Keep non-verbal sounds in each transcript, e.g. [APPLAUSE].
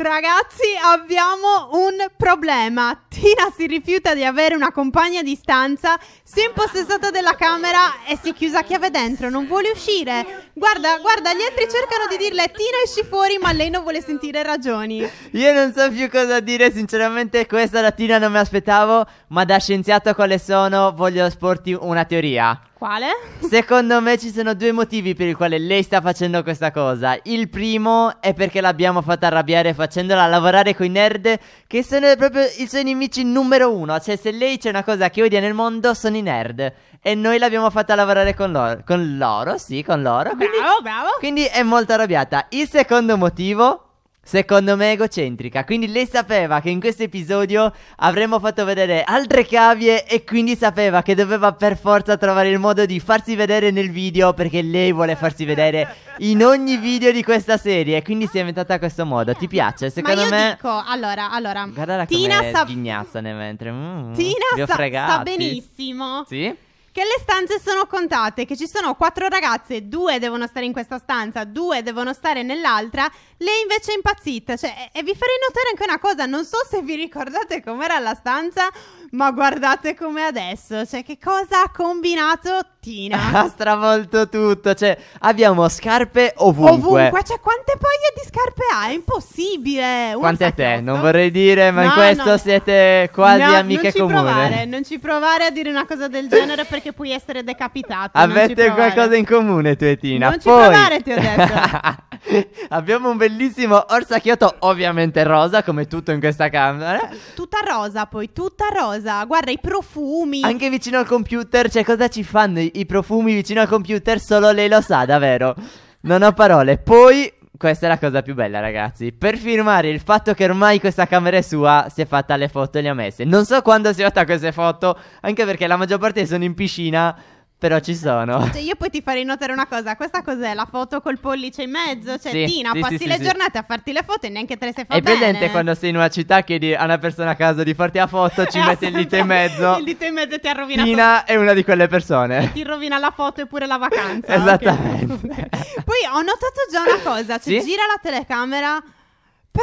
Ragazzi, abbiamo un problema. Tina si rifiuta di avere una compagna di stanza, si è impossessata della camera e si è chiusa a chiave dentro, non vuole uscire. Guarda, guarda, gli altri cercano di dirle Tina esci fuori, ma lei non vuole sentire ragioni. Io non so più cosa dire, sinceramente questa da Tina non mi aspettavo, ma da scienziato quale sono voglio esporti una teoria. Quale? Secondo me ci sono due motivi per i quali lei sta facendo questa cosa. Il primo è perché l'abbiamo fatta arrabbiare facendola lavorare con i nerd, che sono proprio i suoi nemici numero uno. Cioè, se lei c'è una cosa che odia nel mondo, sono i nerd. E noi l'abbiamo fatta lavorare con loro. Con loro, sì, con loro. Quindi, bravo, bravo. Quindi è molto arrabbiata. Il secondo motivo secondo me egocentrica. Quindi lei sapeva che in questo episodio avremmo fatto vedere altre cavie e quindi sapeva che doveva per forza trovare il modo di farsi vedere nel video perché lei vuole farsi vedere in ogni video di questa serie quindi si è inventata a questo modo. Ti piace? Secondo me... Ma io me... dico, allora, allora... Guardala Tina sa... mentre. Mm, Tina sa... sa benissimo. Sì? che le stanze sono contate, che ci sono quattro ragazze, due devono stare in questa stanza, due devono stare nell'altra, lei invece è impazzita. Cioè, e vi farei notare anche una cosa, non so se vi ricordate com'era la stanza, ma guardate com'è adesso, cioè che cosa ha combinato mattina. [LAUGHS] Ha stravolto tutto, cioè abbiamo scarpe ovunque. Ovunque, cioè quante paia di scarpe ha? È impossibile. Un quante a te? Non vorrei dire, ma no, in questo no. siete quasi no, amiche comuni. Non ci provare, a dire una cosa del [LAUGHS] genere perché puoi essere decapitato. Avete qualcosa in comune tu e Tina. Non Poi... ci provare, ti ho detto. [LAUGHS] abbiamo un bellissimo orsacchiotto, ovviamente rosa, come tutto in questa camera. Tutta rosa, poi, tutta rosa. Guarda i profumi. Anche vicino al computer, cioè cosa ci fanno? i, profumi vicino al computer, solo lei lo sa, davvero. Non ho parole. Poi questa è la cosa più bella, ragazzi. Per firmare il fatto che ormai questa camera è sua, si è fatta le foto e le ha messe. Non so quando si è fatta queste foto, anche perché la maggior parte sono in piscina. Però ci sono. [LAUGHS] Cioè, io poi ti farei notare una cosa: questa cos'è? La foto col pollice in mezzo? Cioè, sì, Tina, sì, passi sì, le sì, giornate a farti le foto e neanche te le sei fatte. È bene. presente quando sei in una città che chiedi a una persona a caso di farti la foto, ci [LAUGHS] mette il dito in mezzo. Il dito in mezzo ti ha rovinato. Tina è una di quelle persone. E ti rovina la foto e pure la vacanza. [LAUGHS] Esattamente. Okay. poi ho notato già una cosa: cioè, gira la telecamera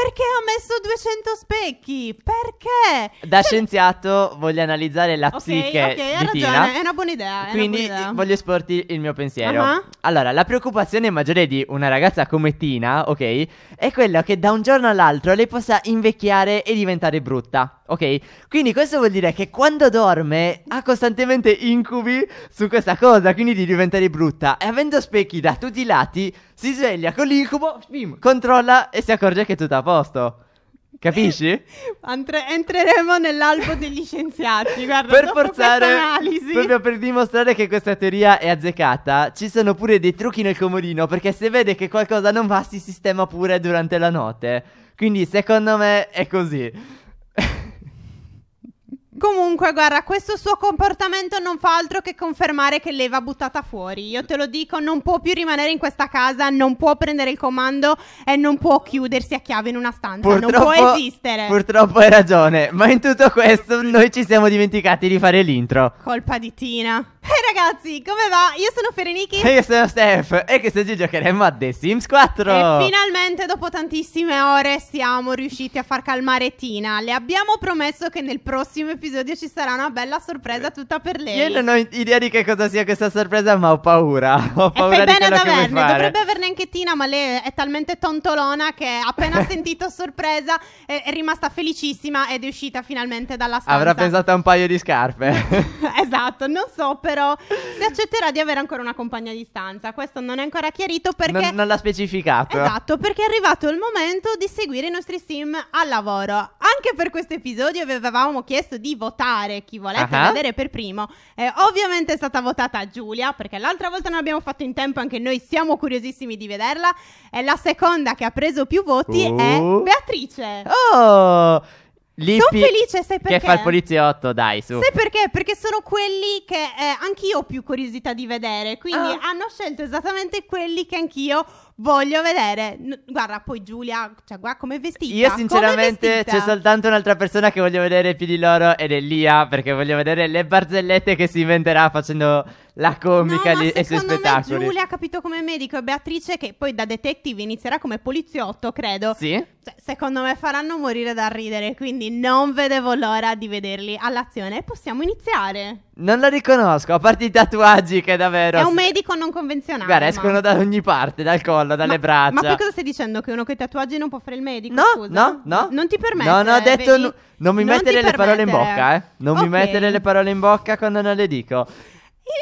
perché ha messo 200 specchi? Perché? Da cioè... scienziato voglio analizzare la psiche okay, okay, di ragione, è una buona idea. Quindi buona idea. voglio esporti il mio pensiero. Uh-huh. Allora, la preoccupazione maggiore di una ragazza come Tina, ok, è quella che da un giorno all'altro lei possa invecchiare e diventare brutta ok? Quindi questo vuol dire che quando dorme ha costantemente incubi su questa cosa, quindi di diventare brutta. E avendo specchi da tutti i lati, si sveglia con l'incubo, bim, controlla e si accorge che è tutto a posto. Capisci? Antre- [LAUGHS] entreremo nell'albo degli scienziati. Guarda, per forzare, proprio per dimostrare che questa teoria è azzeccata, ci sono pure dei trucchi nel comodino. Perché se vede che qualcosa non va, si sistema pure durante la notte. Quindi, secondo me, è così. Comunque, guarda, questo suo comportamento non fa altro che confermare che lei va buttata fuori. Io te lo dico, non può più rimanere in questa casa, non può prendere il comando e non può chiudersi a chiave in una stanza. Purtroppo, non può esistere. Purtroppo hai ragione, ma in tutto questo noi ci siamo dimenticati di fare l'intro. Colpa di Tina. Hey ragazzi, come va? Io sono Fereniki. E io sono Steph. E che oggi giocheremo a The Sims 4. E finalmente, dopo tantissime ore, siamo riusciti a far calmare Tina. Le abbiamo promesso che nel prossimo episodio ci sarà una bella sorpresa tutta per lei. Io non ho idea di che cosa sia questa sorpresa, ma ho paura. [LAUGHS] Ho paura e fai bene ad averne. Dovrebbe averne anche Tina, ma lei è talmente tontolona che appena [LAUGHS] sentito sorpresa è, rimasta felicissima ed è uscita finalmente dalla stanza. Avrà pensato a un paio di scarpe. [LAUGHS] esatto, non so però libero se accetterà di avere ancora una compagna a distanza. Questo non è ancora chiarito perché... Non, non l'ha specificato. Esatto, perché è arrivato il momento di seguire i nostri sim al lavoro. Anche per questo episodio vi avevamo chiesto di votare chi volete uh-huh. vedere per primo. Eh, ovviamente è stata votata Giulia, perché l'altra volta non abbiamo fatto in tempo, anche noi siamo curiosissimi di vederla. E la seconda che ha preso più voti uh. è Beatrice. Oh! sono felice, sai perché? Che fa il poliziotto, dai, su. Sai perché? Perché sono quelli che eh, anch'io ho più curiosità di vedere. Quindi oh. hanno scelto esattamente quelli che anch'io ho voglio vedere. guarda, poi Giulia, cioè, guarda come è vestita. Io, sinceramente, c'è soltanto un'altra persona che voglio vedere più di loro ed è Lia, perché voglio vedere le barzellette che si inventerà facendo la comica no, di, e i suoi spettacoli. Me Giulia ha capito come medico e Beatrice, che poi da detective inizierà come poliziotto, credo. Sì. Cioè, secondo me faranno morire dal ridere, quindi non vedevo l'ora di vederli all'azione. Possiamo iniziare. Non la riconosco, a parte i tatuaggi che è davvero... È un medico non convenzionale. Guarda, ma... escono da ogni parte, dal collo colla, dalle ma, braccia. Ma poi cosa stai dicendo? Che uno con i tatuaggi non può fare il medico? No, scusa? no, no. Non ti permette. No, no, ho detto vedi? non mi non mettere le parole in bocca, eh. Non okay. mi mettere le parole in bocca quando non le dico.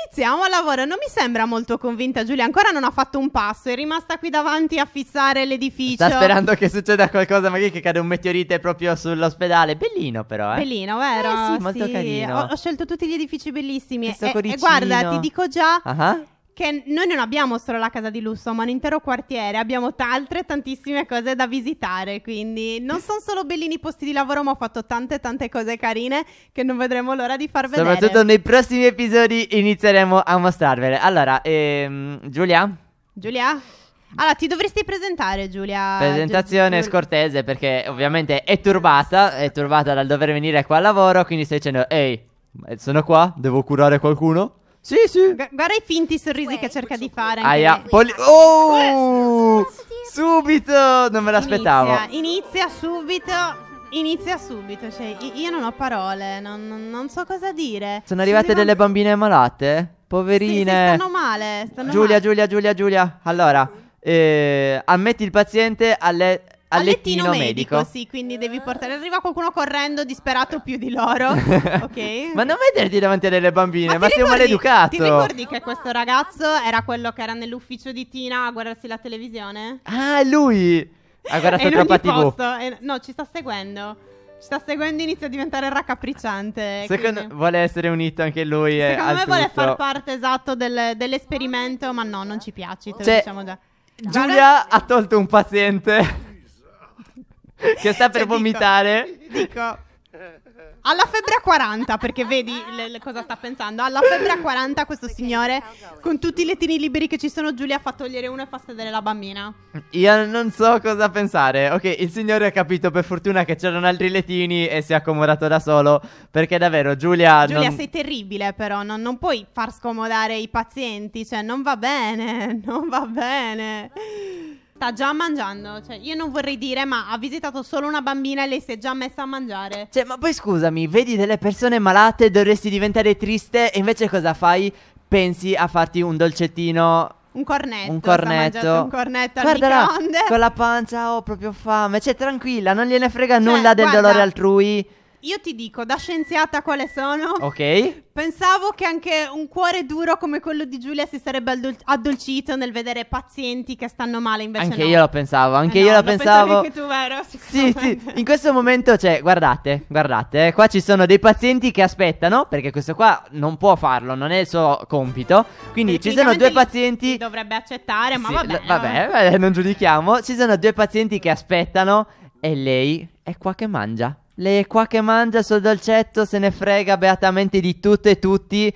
Iniziamo il lavoro, non mi sembra molto convinta Giulia, ancora non ha fatto un passo, è rimasta qui davanti a fissare l'edificio. Sta sperando che succeda qualcosa, magari che cade un meteorite proprio sull'ospedale. Bellino però, eh. Bellino, vero? Eh sì, molto sì. carino. Ho, ho, scelto tutti gli edifici bellissimi e, e, eh, eh, guarda, ti dico già, uh-huh che noi non abbiamo solo la casa di lusso, ma un intero quartiere, abbiamo t- altre tantissime cose da visitare, quindi non sono solo bellini posti di lavoro, ma ho fatto tante tante cose carine che non vedremo l'ora di far vedere. Soprattutto nei prossimi episodi inizieremo a mostrarvele. Allora, ehm, Giulia? Giulia? Allora, ti dovresti presentare, Giulia. Presentazione Giul- scortese, perché ovviamente è turbata, è turbata dal dover venire qua al lavoro, quindi stai dicendo, ehi, sono qua, devo curare qualcuno? Sì, sì. Gu- guarda i finti sorrisi che cerca di fare. Aia. Anche Poli- oh! Subito! Non me l'aspettavo. Inizia, inizia subito. Inizia subito, cioè io non ho parole, non, non- non so cosa dire. Sono arrivate Ci delle bambine malate? Poverine. Sì, stanno male. Stanno Giulia, male. Giulia, Giulia, Giulia. Allora, eh, ammetti il paziente alle al, lettino, lettino medico. medico. Sì, quindi devi portare. Arriva qualcuno correndo disperato più di loro. [LAUGHS] ok. ma non vederti davanti a delle bambine, ma, ma sei ricordi, un maleducato. Ti ricordi che questo ragazzo era quello che era nell'ufficio di Tina a guardarsi la televisione? Ah, lui! A [LAUGHS] guardare troppa TV. Posto, no, ci sta seguendo Ci sta seguendo inizia a diventare raccapricciante. Secondo quindi... vuole essere unito anche lui. Eh, Secondo me vuole tutto. far parte esatto del, dell'esperimento, ma no, non ci piace. Cioè, diciamo Giulia ha tolto un paziente. [LAUGHS] che sta per cioè, vomitare. Dico, dico, alla febbre a 40, perché vedi le, le cosa sta pensando. Alla febbre a 40 questo signore, con tutti i lettini liberi che ci sono, Giulia fa togliere uno e fa sedere la bambina. Io non so cosa pensare. Ok, il signore ha capito per fortuna che c'erano altri lettini e si è accomodato da solo, perché davvero Giulia... Giulia non... sei terribile però, non, non puoi far scomodare i pazienti, cioè non va bene, [LAUGHS] non va bene sta già mangiando. Cioè, io non vorrei dire, ma ha visitato solo una bambina e lei si è già messa a mangiare. Cioè, ma poi scusami, vedi delle persone malate, dovresti diventare triste e invece cosa fai? Pensi a farti un dolcettino un cornetto. Un cornetto. Un cornetto guarda Con la pancia ho proprio fame. Cioè, tranquilla, non gliene frega cioè, nulla del guarda, dolore altrui. Io ti dico, da scienziata quale sono? Ok. Pensavo che anche un cuore duro come quello di Giulia si sarebbe addol- addolcito nel vedere pazienti che stanno male invece Anche no. io lo pensavo, anche eh io no, lo pensavo. anche tu, vero? Sì, sì, in questo momento cioè, guardate, guardate, eh, qua ci sono dei pazienti che aspettano perché questo qua non può farlo, non è il suo compito. Quindi ci sono due pazienti dovrebbe accettare, ma sì, vabbè. L- vabbè, non giudichiamo. Ci sono due pazienti che aspettano e lei è qua che mangia. Lei è qua che mangia il suo dolcetto, se ne frega beatamente di tutto e tutti.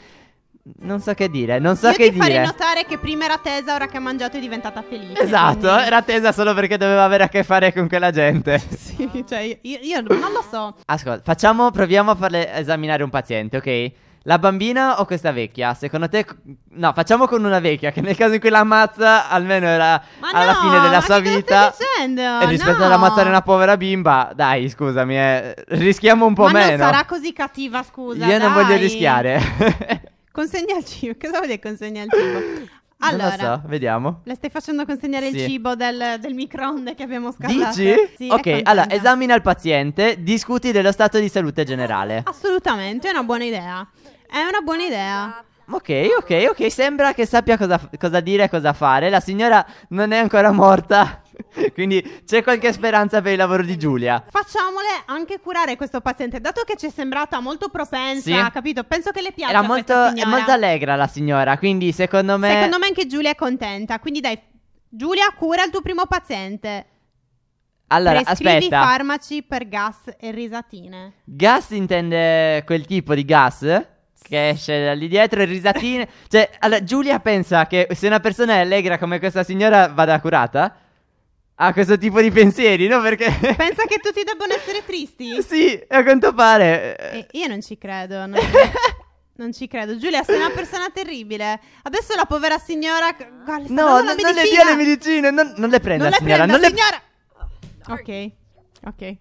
Non so che dire, non so Io che ti dire. farei notare che prima era tesa, ora che ha mangiato è diventata felice. Esatto, quindi. era tesa solo perché doveva avere a che fare con quella gente. [LAUGHS] sì, cioè io, io non lo so. Ascolta, facciamo, proviamo a farle esaminare un paziente, ok? La bambina o questa vecchia? Secondo te... No, facciamo con una vecchia, che nel caso in cui la ammazza, almeno era ma alla no, fine della sua vita. Ma Dicendo, e rispetto no. ad ammazzare una povera bimba, dai, scusami, eh, rischiamo un po' ma meno. Ma non sarà così cattiva, scusa. Io dai. non voglio rischiare. [LAUGHS] Consegna il cibo. Cosa vuol dire consegna il cibo? Allora, [LAUGHS] non lo so, vediamo. Le stai facendo consegnare sì. il cibo del, del, microonde che abbiamo scaldato. Dici? Sì, ok, allora esamina il paziente, discuti dello stato di salute generale. Assolutamente, è una buona idea. È una buona idea. Ok, ok, ok, sembra che sappia cosa, cosa dire e cosa fare. La signora non è ancora morta. [LAUGHS] Quindi c'è qualche speranza per il lavoro di Giulia. Facciamole anche curare questo paziente, dato che ci è sembrata molto propensa, Sì. capito? Penso che le piaccia Era molto, è molto allegra la signora, quindi secondo me... Secondo me anche Giulia è contenta, quindi dai, Giulia cura il tuo primo paziente. allora, Prescrivi aspetta. farmaci per gas e risatine. Gas intende quel tipo di gas? che esce da lì dietro e risatine. cioè, allora, Giulia pensa che se una persona è allegra come questa signora vada curata. Ha questo tipo di pensieri, no? Perché. [LAUGHS] Pensa che tutti debbano essere tristi? sì, a quanto pare. Eh, eh, io non ci credo. Non... Non ci credo. Giulia, sei una persona terribile. Adesso la povera signora. Guarda, no, non, non le dia le medicine. Non, non le prenda, non signora. Prenda, non signora. le signora. Ok. Ok.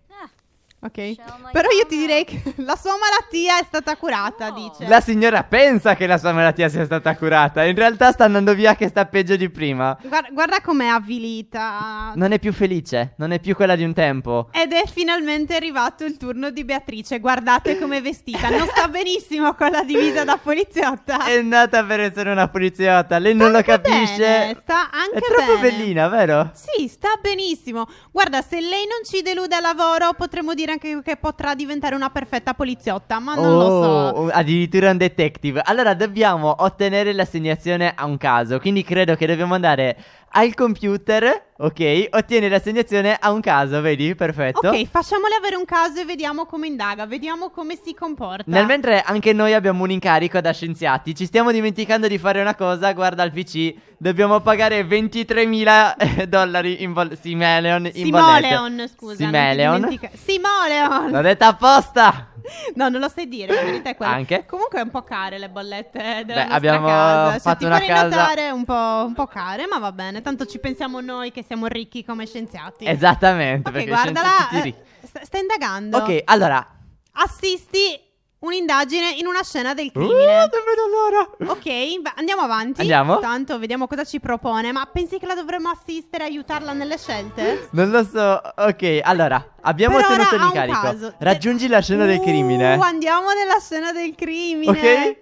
Ok. Però io ti direi che la sua malattia è stata curata, No. dice. La signora pensa che la sua malattia sia stata curata, in realtà sta andando via che sta peggio di prima. Guarda, guarda com'è avvilita. Non è più felice, non è più quella di un tempo. Ed è finalmente arrivato il turno di Beatrice. Guardate com'è vestita. Non sta benissimo con la divisa da poliziotta. È nata per essere una poliziotta, lei non lo capisce. bene, sta anche è troppo bene. bellina, vero? Sì, sta benissimo. Guarda, se lei non ci delude al lavoro, potremmo dire anche che potrà diventare una perfetta poliziotta, ma non oh, lo so. Oh, addirittura un detective. Allora dobbiamo ottenere l'assegnazione a un caso, quindi credo che dobbiamo andare al computer, ok, ottiene l'assegnazione a un caso, vedi? Perfetto. Ok, facciamole avere un caso e vediamo come indaga, vediamo come si comporta. Nel mentre anche noi abbiamo un incarico da scienziati, ci stiamo dimenticando di fare una cosa, guarda il PC, dobbiamo pagare 23.000 eh, dollari in vol- Simeleon in Simoleon, bollette. scusa. Simeleon. Simoleon. L'ho detta apposta. No, non lo sai dire, la verità è quella. Anche? Comunque è un po' care le bollette della Beh, abbiamo casa. Cioè, fatto cioè, una casa... Notare, un, po', un po', care, ma va bene. Tanto ci pensiamo noi che siamo ricchi come scienziati. Esattamente, okay, perché guardala, scienziati eh, ricchi. Eh, sta indagando. Ok, allora... Assisti un'indagine in una scena del uh, crimine. Uh, non vedo l'ora. Ok, beh, andiamo avanti. Andiamo. Tanto vediamo cosa ci propone. Ma pensi che la dovremmo assistere e aiutarla nelle scelte? Non lo so. Ok, allora, abbiamo per tenuto in Raggiungi la scena uh, del crimine. Uh, andiamo nella scena del crimine. Ok.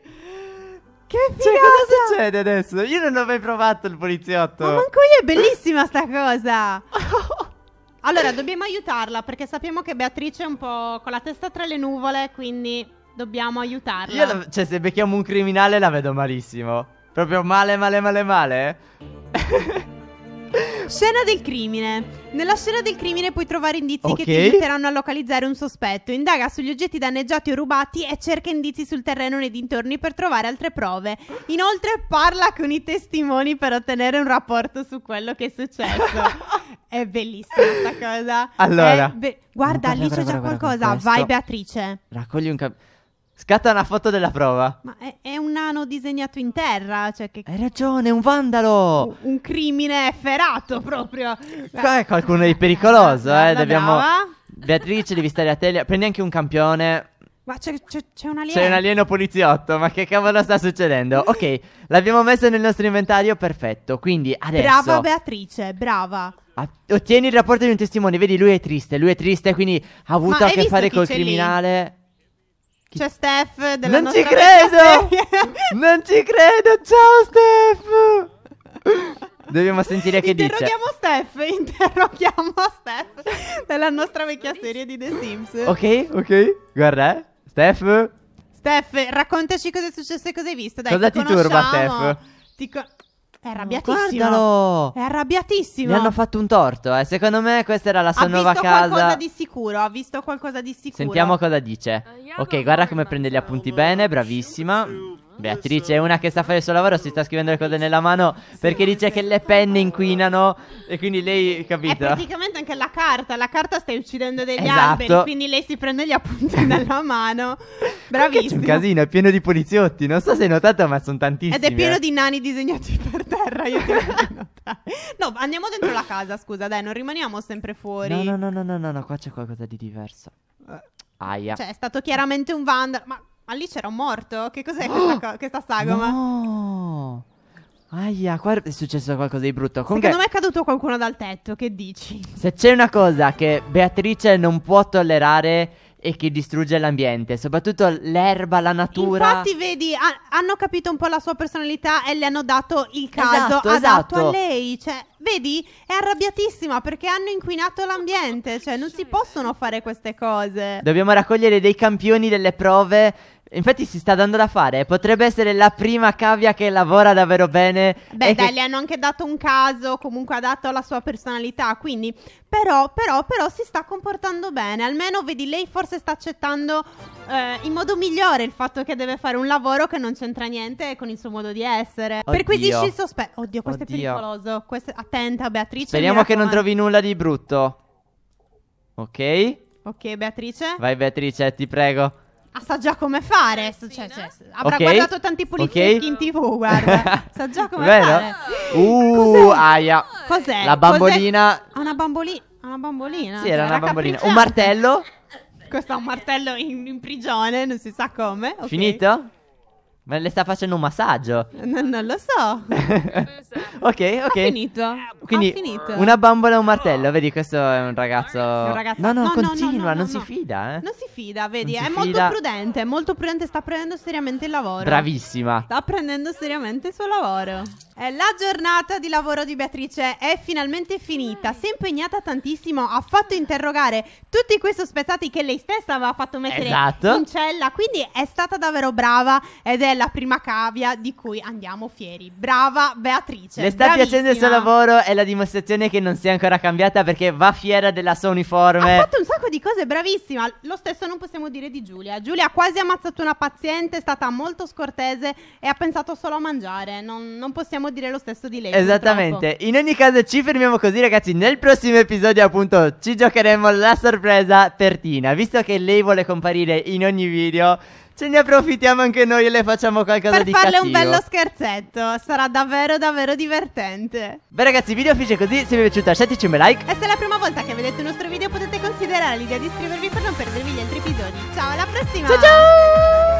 Che figata! Cioè, cosa succede adesso? Io non l'ho mai provato il poliziotto. Ma manco io, è bellissima sta cosa. [LAUGHS] allora, dobbiamo aiutarla perché sappiamo che Beatrice è un po' con la testa tra le nuvole, quindi Dobbiamo aiutarla. Io, la- cioè, se becchiamo un criminale la vedo malissimo. Proprio male, male, male, male. [LAUGHS] Scena del crimine. Nella scena del crimine puoi trovare indizi Ok. che ti aiuteranno a localizzare un sospetto. Indaga sugli oggetti danneggiati o rubati e cerca indizi sul terreno nei dintorni per trovare altre prove. Inoltre parla con i testimoni per ottenere un rapporto su quello che è successo. [LAUGHS] È bellissima questa cosa. Allora. be- guarda, Guarda, lì guarda, c'è già guarda, qualcosa. questo. Vai Beatrice. Raccogli un cappello. Scatta una foto della prova. Ma è, è un nano disegnato in terra. Cioè che... Hai ragione, è un vandalo. Un, un crimine ferato proprio. Qua è qualcuno di pericoloso, eh. Dobbiamo... Beatrice, devi stare a te. Prendi anche un campione. Ma c'è, c'è, c'è, un alieno. C'è un alieno poliziotto. Ma che cavolo sta succedendo? Ok, l'abbiamo messo nel nostro inventario. Perfetto. Quindi adesso. Brava Beatrice, brava. ottieni il rapporto di un testimone. Vedi, lui è triste. Lui è triste, quindi ha avuto ma a che fare col criminale. Lì? C'è Steph della Non ci credo! [LAUGHS] non ci credo! Ciao Steph! Dobbiamo sentire che interroghiamo dice. Steph, interroghiamo Steph della nostra vecchia serie di The Sims. Ok, ok. Guarda, eh. Steph. Steph, raccontaci cosa è successo e cosa hai visto. Dai, cosa ti, ti turba, Steph? Ti co- è arrabbiatissimo. Guardalo! È arrabbiatissimo. Mi hanno fatto un torto, eh. Secondo me questa era la sua ha nuova casa. Ha visto qualcosa di sicuro, ha visto qualcosa di sicuro. Sentiamo cosa dice. Eh, ok, guarda come prende gli appunti bene, bravissima. Beatrice è una che sta a fare il suo lavoro, si sta scrivendo le cose nella mano perché dice che le penne inquinano e quindi lei, capito? È praticamente anche la carta, la carta sta uccidendo degli esatto. alberi, quindi lei si prende gli appunti [LAUGHS] nella mano. Bravissimo. C'è un casino, è pieno di poliziotti, non so se hai notato ma sono tantissimi. Ed è pieno eh. di nani disegnati [LAUGHS] per terra, io ti ho No, andiamo dentro la casa, scusa, dai, non rimaniamo sempre fuori. No, no, no, no, no, no, no qua c'è qualcosa di diverso. Eh. Aia. Cioè, è stato chiaramente un vandal, ma Ah, lì c'era un morto? Che cos'è questa, co- questa sagoma? No! Aia, qua è successo qualcosa di brutto. Comunque, Secondo me è caduto qualcuno dal tetto, che dici? Se c'è una cosa che Beatrice non può tollerare e che distrugge l'ambiente, soprattutto l'erba, la natura. Infatti, vedi, ha- hanno capito un po' la sua personalità e le hanno dato il caso esatto, adatto esatto. a lei. Cioè, Vedi, è arrabbiatissima perché hanno inquinato l'ambiente, cioè non si possono fare queste cose. Dobbiamo raccogliere dei campioni delle prove Infatti si sta dando da fare, potrebbe essere la prima cavia che lavora davvero bene. Beh, dai, che... le hanno anche dato un caso comunque adatto alla sua personalità, quindi però, però, però si sta comportando bene, almeno vedi lei forse sta accettando eh, in modo migliore il fatto che deve fare un lavoro che non c'entra niente con il suo modo di essere. Oddio. Perquisisci il sospetto. Oddio, questo Oddio. è pericoloso. Questo... Attenta Beatrice. Speriamo che non trovi nulla di brutto. Ok? Ok, Beatrice. Vai Beatrice, ti prego. Ah, sa già come fare. Eh, sa, cioè, cioè, avrà okay. guardato tanti poliziotti okay. in tv, guarda. [LAUGHS] sa già come Vero? fare. Uh, Cos'è? aia. Cos'è? La bambolina. Cos'è? Una bambolina. Una bambolina. Sì, era, era bambolina. Un martello. Questo ha un martello in, in, prigione, non si sa come. Okay. Finito? Ma le sta facendo un massaggio? No, non lo so. [LAUGHS] ok, ok. Ha finito. Quindi ha finito. una bambola e un martello. Vedi, questo è un ragazzo. Un ragazzo... No, no, no, continua, no, non si fida. Eh. Non si fida, vedi. Si è fida. molto prudente, è molto prudente. Sta prendendo seriamente il lavoro. Bravissima. Sta prendendo seriamente il suo lavoro. Eh, la giornata di lavoro di Beatrice è finalmente finita. Si è impegnata tantissimo, ha fatto interrogare tutti quei sospettati che lei stessa aveva fatto mettere esatto. in cella. Quindi è stata davvero brava ed è la prima cavia di cui andiamo fieri. Brava Beatrice. Le sta piacendo il suo lavoro, è la dimostrazione che non si è ancora cambiata perché va fiera della sua uniforme. Ha fatto un sacco di cose, bravissima. Lo stesso non possiamo dire di Giulia. Giulia ha quasi ammazzato una paziente, è stata molto scortese e ha pensato solo a mangiare. Non, non possiamo potremmo dire lo stesso di lei. Esattamente. Purtroppo. In ogni caso ci fermiamo così ragazzi. Nel prossimo episodio appunto ci giocheremo la sorpresa per Tina. Visto che lei vuole comparire in ogni video, ce ne approfittiamo anche noi e le facciamo qualcosa per di cattivo. Per farle un bello scherzetto, sarà davvero davvero divertente. Beh ragazzi, il video finisce così, se vi è piaciuto lasciateci un bel like. E se è la prima volta che vedete il nostro video potete considerare l'idea di iscrivervi per non perdervi gli altri episodi. Ciao, alla prossima! Ciao ciao!